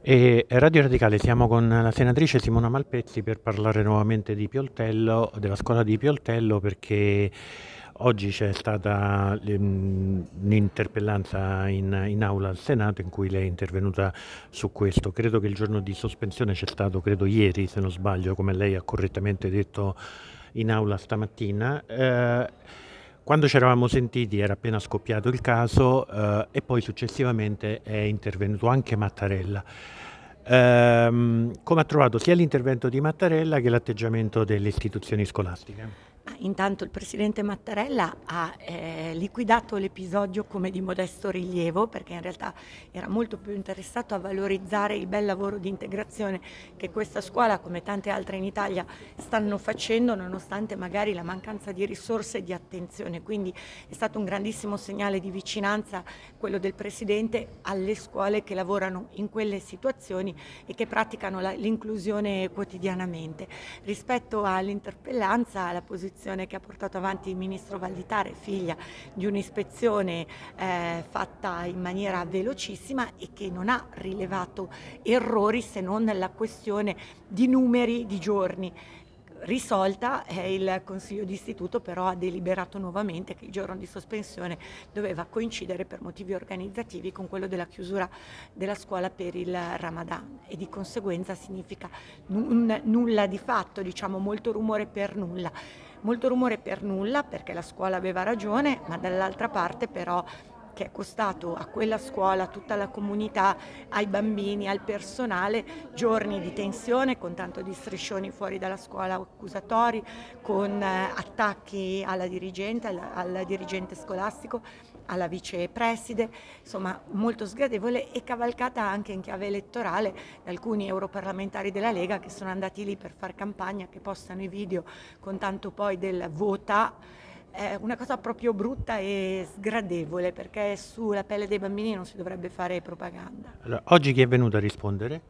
E Radio Radicale, siamo con la senatrice Simona Malpezzi per parlare nuovamente di Pioltello, della scuola di Pioltello, perché oggi c'è stata ehm, un'interpellanza in, in, aula al Senato in cui lei è intervenuta su questo. Credo che il giorno di sospensione c'è stato, credo ieri se non sbaglio, come lei ha correttamente detto in aula stamattina. Eh, quando ci eravamo sentiti era appena scoppiato il caso eh, e poi successivamente è intervenuto anche Mattarella. Ehm, come ha trovato sia l'intervento di Mattarella che l'atteggiamento delle istituzioni scolastiche? Intanto il Presidente Mattarella ha eh, liquidato l'episodio come di modesto rilievo perché in realtà era molto più interessato a valorizzare il bel lavoro di integrazione che questa scuola come tante altre in Italia stanno facendo nonostante magari la mancanza di risorse e di attenzione. Quindi è stato un grandissimo segnale di vicinanza quello del Presidente alle scuole che lavorano in quelle situazioni e che praticano l'inclusione quotidianamente. Rispetto all'interpellanza, alla posizione un'azione che ha portato avanti il ministro Valditare, figlia di un'ispezione eh, fatta in maniera velocissima e che non ha rilevato errori se non la questione di numeri di giorni risolta eh, il Consiglio di Istituto però ha deliberato nuovamente che il giorno di sospensione doveva coincidere per motivi organizzativi con quello della chiusura della scuola per il Ramadan e di conseguenza significa nulla di fatto, diciamo molto rumore per nulla molto rumore per nulla perché la scuola aveva ragione, ma dall'altra parte però che è costato a quella scuola, a tutta la comunità, ai bambini, al personale, giorni di tensione con tanto di striscioni fuori dalla scuola accusatori, con eh, attacchi alla dirigente, al, al dirigente scolastico, alla vicepreside, insomma molto sgradevole e cavalcata anche in chiave elettorale da alcuni europarlamentari della Lega che sono andati lì per far campagna, che postano i video con tanto poi del vota è una cosa proprio brutta e sgradevole perché sulla pelle dei bambini non si dovrebbe fare propaganda. Allora, oggi chi è venuto a rispondere?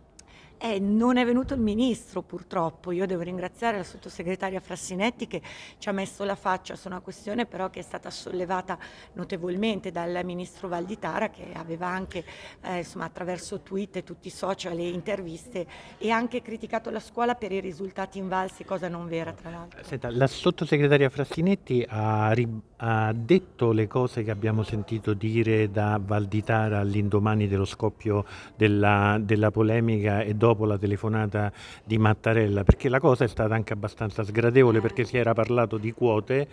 Eh, non è venuto il ministro purtroppo, io devo ringraziare la sottosegretaria Frassinetti che ci ha messo la faccia su una questione però che è stata sollevata notevolmente dal ministro Valditara che aveva anche eh, insomma, attraverso tweet e tutti i social e interviste e anche criticato la scuola per i risultati invalsi, cosa non vera tra l'altro. Senta, la sottosegretaria Frassinetti ha ribadito ha detto le cose che abbiamo sentito dire da Valditara all'indomani dello scoppio della, della, polemica e dopo la telefonata di Mattarella, perché la cosa è stata anche abbastanza sgradevole perché si era parlato di quote,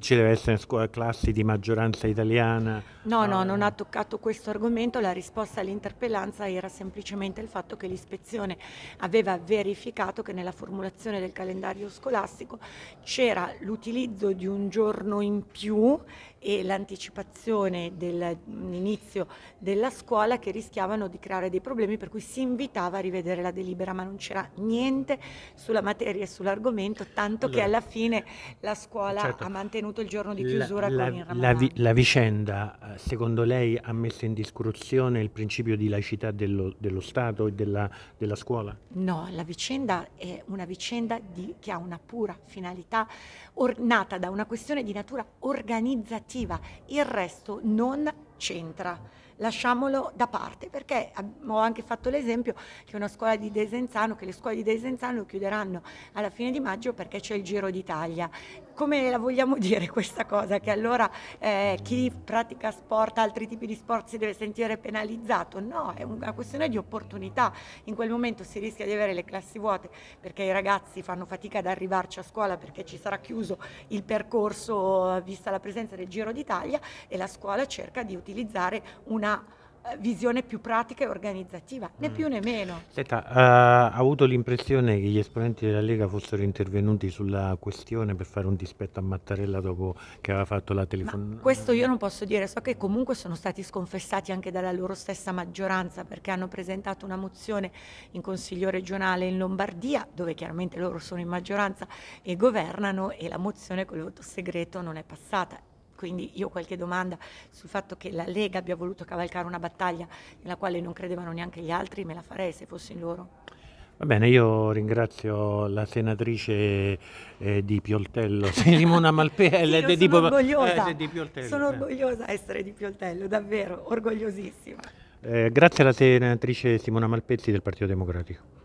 ci deve essere classi di maggioranza italiana. No, no, ah. non ha toccato questo argomento, la risposta all'interpellanza era semplicemente il fatto che l'ispezione aveva verificato che nella formulazione del calendario scolastico c'era l'utilizzo di un giorno in più più e l'anticipazione dell'inizio della scuola che rischiavano di creare dei problemi per cui si invitava a rivedere la delibera ma non c'era niente sulla materia e sull'argomento tanto allora, che alla fine la scuola certo, ha mantenuto il giorno di chiusura la, con il La, vi, la, vicenda eh, secondo lei ha messo in discussione il principio di laicità dello, dello Stato e della, della, scuola? No, la vicenda è una vicenda di, che ha una pura finalità ornata da una questione di natura ordinaria organizzativa, il resto non c'entra lasciamolo da parte, perché ho anche fatto l'esempio che una scuola di Desenzano, che le scuole di Desenzano chiuderanno alla fine di maggio perché c'è il Giro d'Italia. Come la vogliamo dire questa cosa? Che allora eh, chi pratica sport, altri tipi di sport si deve sentire penalizzato? No, è una questione di opportunità. In quel momento si rischia di avere le classi vuote perché i ragazzi fanno fatica ad arrivarci a scuola perché ci sarà chiuso il percorso eh, vista la presenza del Giro d'Italia e la scuola cerca di utilizzare una una eh, visione più pratica e organizzativa, né mm. più né meno. Senta, uh, ha avuto l'impressione che gli esponenti della Lega fossero intervenuti sulla questione per fare un dispetto a Mattarella dopo che aveva fatto la telefonata? Questo io non posso dire, so che comunque sono stati sconfessati anche dalla loro stessa maggioranza perché hanno presentato una mozione in Consiglio regionale in Lombardia, dove chiaramente loro sono in maggioranza e governano e la mozione con il voto segreto non è passata quindi io qualche domanda sul fatto che la Lega abbia voluto cavalcare una battaglia nella quale non credevano neanche gli altri me la farei se fossi in loro. Va bene, io ringrazio la senatrice eh, di Pioltello, Simona Malpella. sì, eh, sono, tipo, orgogliosa, eh, di Pioltello, sono eh. orgogliosa di essere di Pioltello, davvero, orgogliosissima. Eh, grazie alla senatrice Simona Malpezzi del Partito Democratico.